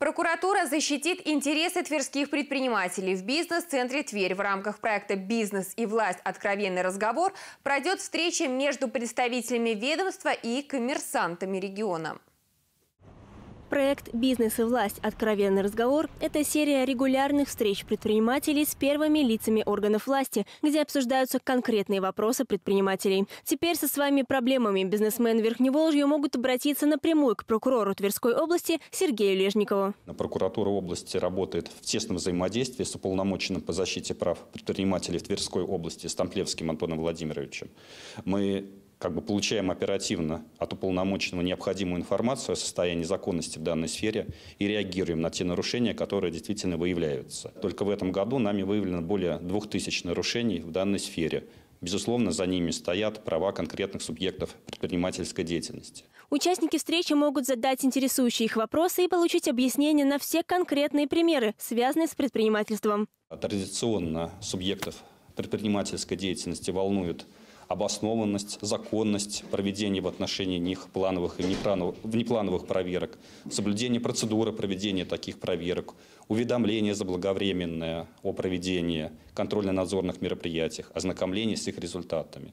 Прокуратура защитит интересы тверских предпринимателей. В бизнес-центре Тверь в рамках проекта «Бизнес и власть. Откровенный разговор» пройдет встреча между представителями ведомства и коммерсантами региона. Проект «Бизнес и власть. Откровенный разговор» – это серия регулярных встреч предпринимателей с первыми лицами органов власти, где обсуждаются конкретные вопросы предпринимателей. Теперь со своими проблемами бизнесмены Верхневолжья могут обратиться напрямую к прокурору Тверской области Сергею Лежникову. Прокуратура области работает в тесном взаимодействии с уполномоченным по защите прав предпринимателей в Тверской области Стамплевским Антоном Владимировичем. Мы как бы получаем оперативно от уполномоченного необходимую информацию о состоянии законности в данной сфере и реагируем на те нарушения, которые действительно выявляются. Только в этом году нами выявлено более 2000 нарушений в данной сфере. Безусловно, за ними стоят права конкретных субъектов предпринимательской деятельности. Участники встречи могут задать интересующие их вопросы и получить объяснение на все конкретные примеры, связанные с предпринимательством. Традиционно субъектов предпринимательской деятельности волнуют обоснованность, законность проведения в отношении них плановых и внеплановых проверок, соблюдение процедуры проведения таких проверок, уведомление заблаговременное о проведении контрольно-надзорных мероприятиях, ознакомление с их результатами.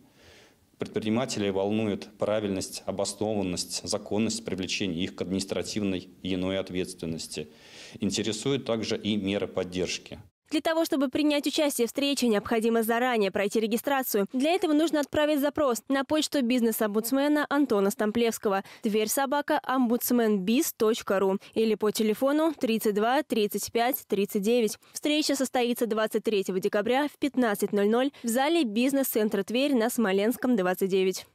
Предпринимателей волнует правильность, обоснованность, законность привлечения их к административной и иной ответственности. Интересуют также и меры поддержки. Для того, чтобы принять участие в встрече, необходимо заранее пройти регистрацию. Для этого нужно отправить запрос на почту бизнес-омбудсмена Антона Стамплевского дверь собака омбудсменбиз.ру или по телефону 32 35 39. Встреча состоится 23 декабря в 15.00 в зале бизнес-центра Тверь на Смоленском 29.